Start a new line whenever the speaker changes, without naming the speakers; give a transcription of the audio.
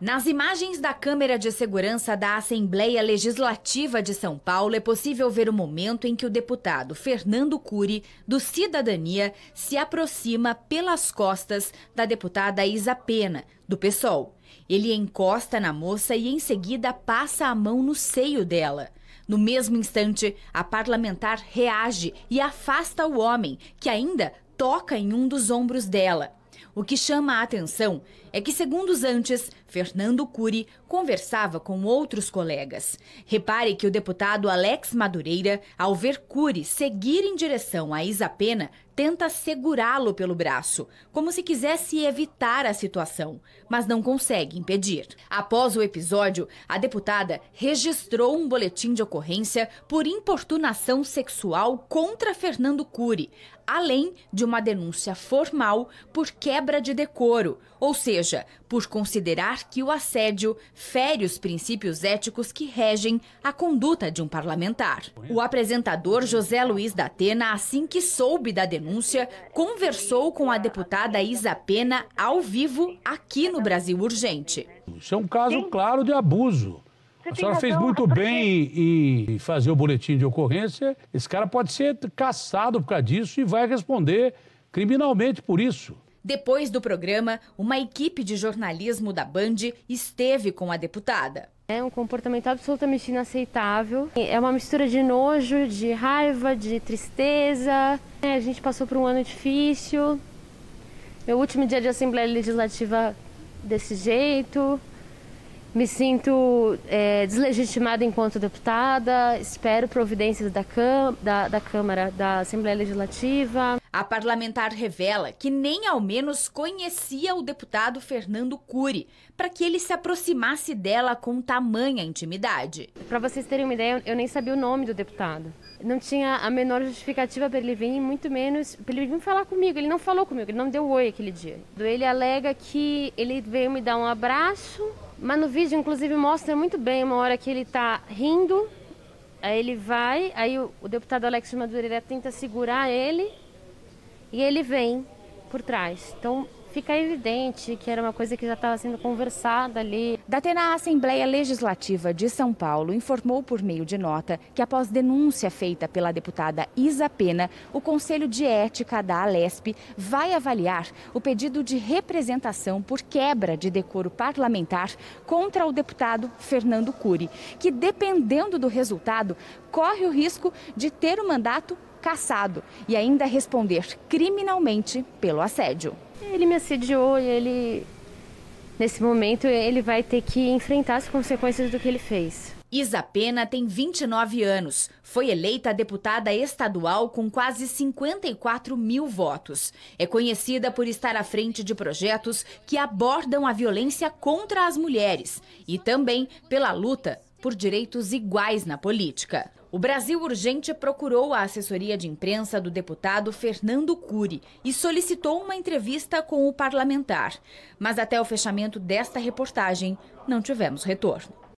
Nas imagens da câmera de segurança da Assembleia Legislativa de São Paulo, é possível ver o momento em que o deputado Fernando Cury, do Cidadania, se aproxima pelas costas da deputada Isa Pena, do PSOL. Ele encosta na moça e, em seguida, passa a mão no seio dela. No mesmo instante, a parlamentar reage e afasta o homem, que ainda toca em um dos ombros dela. O que chama a atenção é que, segundos antes, Fernando Cury conversava com outros colegas. Repare que o deputado Alex Madureira, ao ver Cury seguir em direção a Isapena, tenta segurá-lo pelo braço, como se quisesse evitar a situação, mas não consegue impedir. Após o episódio, a deputada registrou um boletim de ocorrência por importunação sexual contra Fernando Cury, além de uma denúncia formal por quebra de decoro, ou seja, por considerar que o assédio fere os princípios éticos que regem a conduta de um parlamentar. O apresentador José Luiz da Atena, assim que soube da denúncia, denúncia, conversou com a deputada Isa Pena ao vivo aqui no Brasil Urgente.
Isso é um caso claro de abuso. A senhora fez muito bem em, fazer o boletim de ocorrência. Esse cara pode ser caçado por causa disso e vai responder criminalmente por isso.
Depois do programa, uma equipe de jornalismo da Band
esteve com a deputada. É um comportamento absolutamente inaceitável. É uma mistura de nojo, de raiva, de tristeza. É, a gente passou por um ano difícil. Meu último dia de Assembleia Legislativa desse jeito. Me sinto é, deslegitimada enquanto deputada, espero providências da, da, da Câmara, da Assembleia Legislativa. A parlamentar
revela que nem ao menos conhecia o deputado Fernando Cury, para que ele
se aproximasse dela com tamanha intimidade. Para vocês terem uma ideia, eu nem sabia o nome do deputado. Não tinha a menor justificativa para ele vir, muito menos para ele vir falar comigo. Ele não falou comigo, ele não deu oi aquele dia. Ele alega que ele veio me dar um abraço mas no vídeo, inclusive, mostra muito bem uma hora que ele está rindo, aí ele vai, aí o, o deputado Alex Madureira tenta segurar ele e ele vem por trás. Então, fica evidente que era uma coisa que já estava sendo conversada ali. Datena, a Assembleia
Legislativa de São Paulo informou por meio de nota que após denúncia feita pela deputada Isa Pena, o Conselho de Ética da Alesp vai avaliar o pedido de representação por quebra de decoro parlamentar contra o deputado Fernando Cury, que dependendo do resultado, corre o risco de ter o mandato cassado e ainda responder criminalmente pelo assédio.
Ele me assediou e ele, nesse momento, ele vai ter que enfrentar as consequências do que ele fez. Isa Pena tem 29 anos.
Foi eleita deputada estadual com quase 54 mil votos. É conhecida por estar à frente de projetos que abordam a violência contra as mulheres e também pela luta por direitos iguais na política. O Brasil Urgente procurou a assessoria de imprensa do deputado Fernando Cury e solicitou uma entrevista com o parlamentar. Mas até o fechamento desta reportagem, não tivemos retorno.